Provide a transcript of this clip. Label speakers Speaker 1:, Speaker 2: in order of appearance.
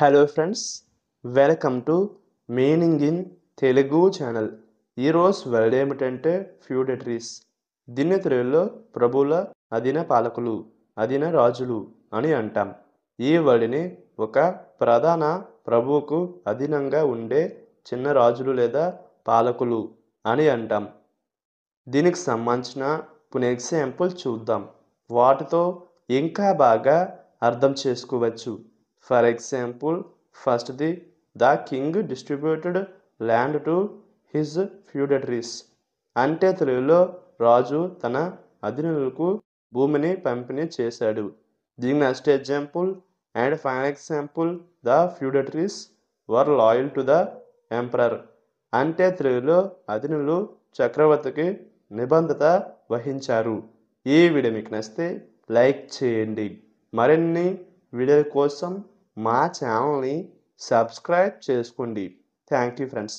Speaker 1: hello friends welcome to meaning in Telugu channel ఈరోజు word ఏమిటంటే feudatories దీన్ని తెలుగులో ప్రభుల అధీన పాలకులు అధీన రాజులు అని అంటాం ఈ వర్డ్ని ఒక ప్రధాన ప్రభువుకు అధీనంగా ఉండే చిన్న రాజులు లేదా పాలకులు అని అంటాం దీనికి సంబంధించిన కొన్ని ఎగ్జాంపుల్ చూద్దాం వాటితో ఇంకా బాగా అర్థం చేసుకోవచ్చు for example first the the king distributed land to his feudatories అంటే తెలుగులో రాజు తన అధినులకు భూమిని పంపిణీ చేశాడు the next example and final example the feudatories were loyal to the emperor అంటే తెలుగులో అధినులు చక్రవర్తికి నిబంధత వహించారు ఈ వీడియో మీకు నచ్చితే లైక్ చేయండి మరిన్ని వీడియో కోసం మా ఛానల్ని సబ్స్క్రైబ్ చేసుకోండి థ్యాంక్ యూ ఫ్రెండ్స్